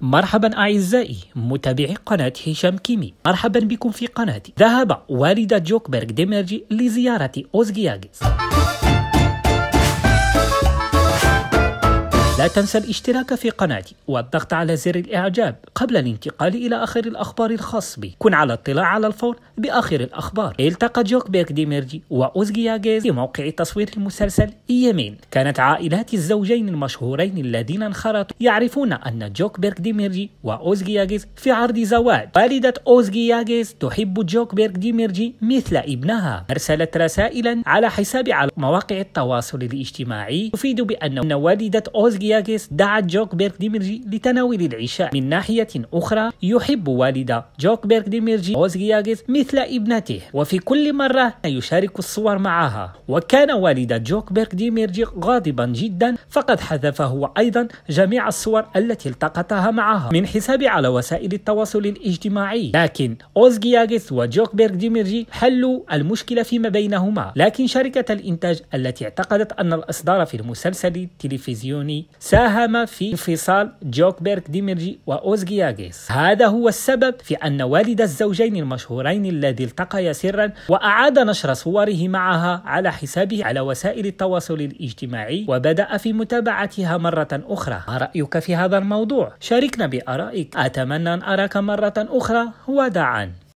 مرحبا أعزائي متابعي قناة هشام كيمي مرحبا بكم في قناتي ذهب والدة جوكبرغ ديميرجي لزيارة أوزجياجيز لا تنسى الاشتراك في قناتي والضغط على زر الإعجاب قبل الانتقال إلى آخر الأخبار الخاص بي كن على اطلاع على الفور بآخر الأخبار التقى جوك بيرك وأوزجيا جيز في موقع تصوير المسلسل يمين كانت عائلات الزوجين المشهورين الذين انخرطوا يعرفون أن جوك بيرك وأوزجيا جيز في عرض زواج والدة جيز تحب جوك بيرك ديميرجي مثل ابنها أرسلت رسائلا على حساب على مواقع التواصل الاجتماعي تفيد بأن والدة أوزجيا ياغيس دعت بيرك ديميرجي لتناول العشاء من ناحية أخرى يحب والد بيرك ديميرجي ياغيس مثل ابنته وفي كل مرة يشارك الصور معها وكان والد بيرك ديميرجي غاضبا جدا فقد حذفه أيضا جميع الصور التي التقطها معها من حساب على وسائل التواصل الاجتماعي لكن وجوك بيرك ديميرجي حلوا المشكلة فيما بينهما لكن شركة الإنتاج التي اعتقدت أن الإصدار في المسلسل التلفزيوني ساهم في انفصال جوكبيرك ديميرجي وأوزجياجيس هذا هو السبب في أن والد الزوجين المشهورين الذي التقيا سرا وأعاد نشر صوره معها على حسابه على وسائل التواصل الاجتماعي وبدأ في متابعتها مرة أخرى ما رأيك في هذا الموضوع؟ شاركنا بآرائك أتمنى أن أراك مرة أخرى ودعاً